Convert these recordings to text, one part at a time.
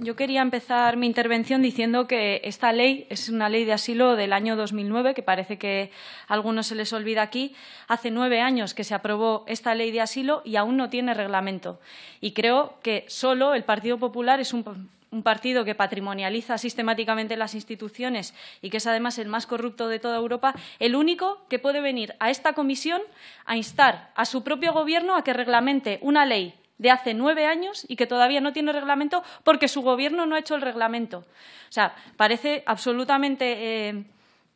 yo quería empezar mi intervención diciendo que esta ley es una ley de asilo del año 2009, que parece que a algunos se les olvida aquí. Hace nueve años que se aprobó esta ley de asilo y aún no tiene reglamento. Y creo que solo el Partido Popular es un un partido que patrimonializa sistemáticamente las instituciones y que es además el más corrupto de toda Europa, el único que puede venir a esta comisión a instar a su propio gobierno a que reglamente una ley de hace nueve años y que todavía no tiene reglamento porque su gobierno no ha hecho el reglamento. O sea, parece absolutamente. Eh,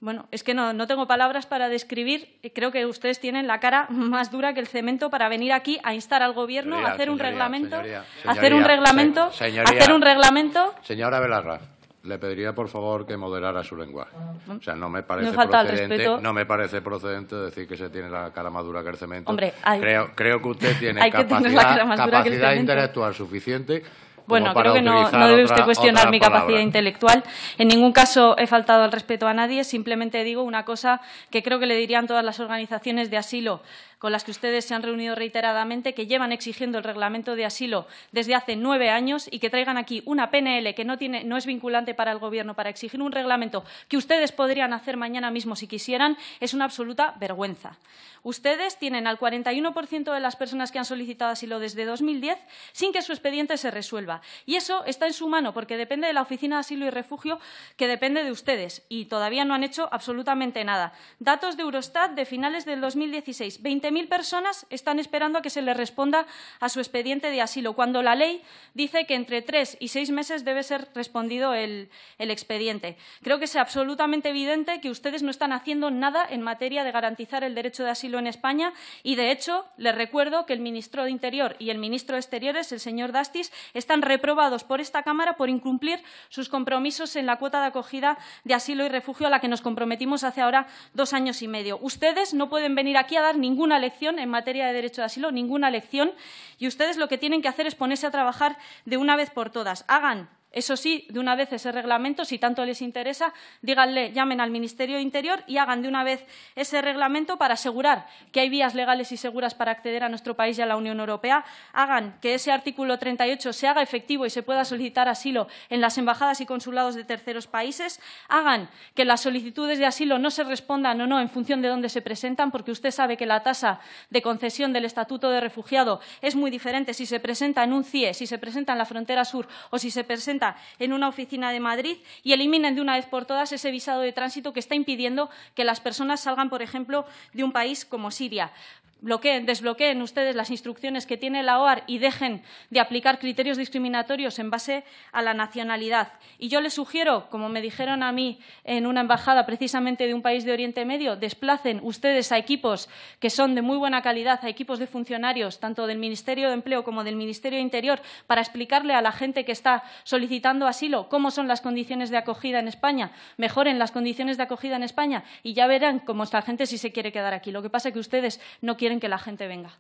bueno, es que no, tengo palabras para describir. Creo que ustedes tienen la cara más dura que el cemento para venir aquí a instar al gobierno a hacer un reglamento, hacer un reglamento, hacer un reglamento. Señora Velarra le pediría por favor que moderara su lenguaje. Mm. O sea, no me parece, procedente, no me parece procedente decir que se tiene la cara madura que el cemento. creo, creo que usted tiene capacidad, capacidad intelectual suficiente bueno, creo que no, debe usted cuestionar mi capacidad intelectual. En ningún caso he faltado al respeto a nadie. Simplemente digo una cosa que creo que le dirían todas las organizaciones de asilo con las que ustedes se han reunido reiteradamente, que llevan exigiendo el reglamento de asilo desde hace nueve años y que traigan aquí una PNL que no, tiene, no es vinculante para el Gobierno para exigir un reglamento que ustedes podrían hacer mañana mismo si quisieran, es una absoluta vergüenza. Ustedes tienen al 41% de las personas que han solicitado asilo desde 2010 sin que su expediente se resuelva. Y eso está en su mano, porque depende de la Oficina de Asilo y Refugio, que depende de ustedes, y todavía no han hecho absolutamente nada. Datos de Eurostat de finales del 2016. 20.000 personas están esperando a que se les responda a su expediente de asilo, cuando la ley dice que entre tres y seis meses debe ser respondido el, el expediente. Creo que es absolutamente evidente que ustedes no están haciendo nada en materia de garantizar el derecho de asilo en España y, de hecho, les recuerdo que el ministro de Interior y el ministro de Exteriores, el señor Dastis, están reprobados por esta Cámara por incumplir sus compromisos en la cuota de acogida de asilo y refugio a la que nos comprometimos hace ahora dos años y medio. Ustedes no pueden venir aquí a dar ninguna lección en materia de derecho de asilo, ninguna lección, y ustedes lo que tienen que hacer es ponerse a trabajar de una vez por todas. Hagan eso sí, de una vez ese reglamento, si tanto les interesa, díganle, llamen al Ministerio Interior y hagan de una vez ese reglamento para asegurar que hay vías legales y seguras para acceder a nuestro país y a la Unión Europea. Hagan que ese artículo 38 se haga efectivo y se pueda solicitar asilo en las embajadas y consulados de terceros países. Hagan que las solicitudes de asilo no se respondan o no en función de dónde se presentan, porque usted sabe que la tasa de concesión del Estatuto de Refugiado es muy diferente si se presenta en un CIE, si se presenta en la frontera sur o si se presenta en una oficina de Madrid y eliminen de una vez por todas ese visado de tránsito que está impidiendo que las personas salgan, por ejemplo, de un país como Siria bloqueen, desbloqueen ustedes las instrucciones que tiene la OAR y dejen de aplicar criterios discriminatorios en base a la nacionalidad. Y yo les sugiero, como me dijeron a mí en una embajada precisamente de un país de Oriente Medio, desplacen ustedes a equipos que son de muy buena calidad, a equipos de funcionarios, tanto del Ministerio de Empleo como del Ministerio de Interior, para explicarle a la gente que está solicitando asilo cómo son las condiciones de acogida en España, mejoren las condiciones de acogida en España y ya verán cómo la gente si se quiere quedar aquí. Lo que pasa es que ustedes no quieren que la gente venga.